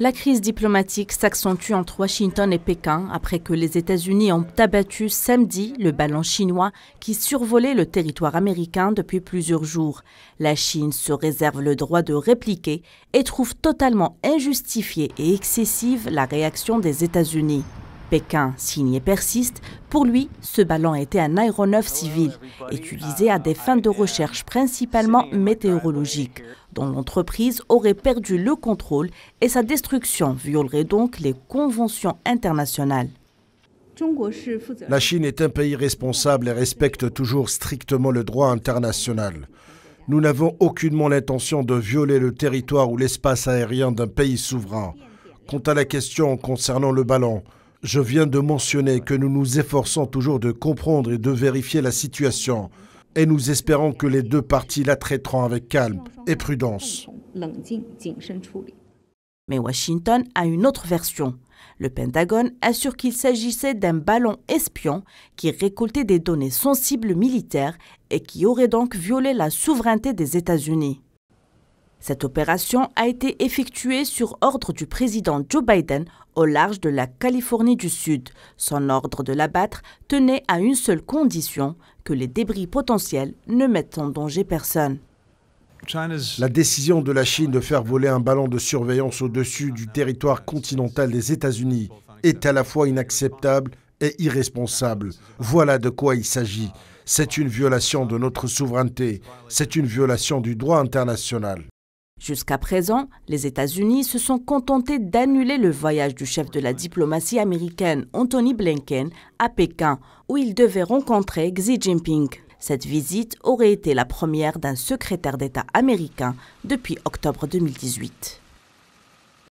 La crise diplomatique s'accentue entre Washington et Pékin après que les États-Unis ont abattu samedi le ballon chinois qui survolait le territoire américain depuis plusieurs jours. La Chine se réserve le droit de répliquer et trouve totalement injustifiée et excessive la réaction des États-Unis. Pékin signe et persiste. Pour lui, ce ballon était un aéronef civil, utilisé à des fins de recherche principalement météorologiques, dont l'entreprise aurait perdu le contrôle et sa destruction violerait donc les conventions internationales. La Chine est un pays responsable et respecte toujours strictement le droit international. Nous n'avons aucunement l'intention de violer le territoire ou l'espace aérien d'un pays souverain. Quant à la question concernant le ballon, je viens de mentionner que nous nous efforçons toujours de comprendre et de vérifier la situation et nous espérons que les deux parties la traiteront avec calme et prudence. Mais Washington a une autre version. Le Pentagone assure qu'il s'agissait d'un ballon espion qui récoltait des données sensibles militaires et qui aurait donc violé la souveraineté des États-Unis. Cette opération a été effectuée sur ordre du président Joe Biden au large de la Californie du Sud. Son ordre de l'abattre tenait à une seule condition, que les débris potentiels ne mettent en danger personne. La décision de la Chine de faire voler un ballon de surveillance au-dessus du territoire continental des États-Unis est à la fois inacceptable et irresponsable. Voilà de quoi il s'agit. C'est une violation de notre souveraineté, c'est une violation du droit international. Jusqu'à présent, les États-Unis se sont contentés d'annuler le voyage du chef de la diplomatie américaine, Anthony Blinken, à Pékin, où il devait rencontrer Xi Jinping. Cette visite aurait été la première d'un secrétaire d'État américain depuis octobre 2018.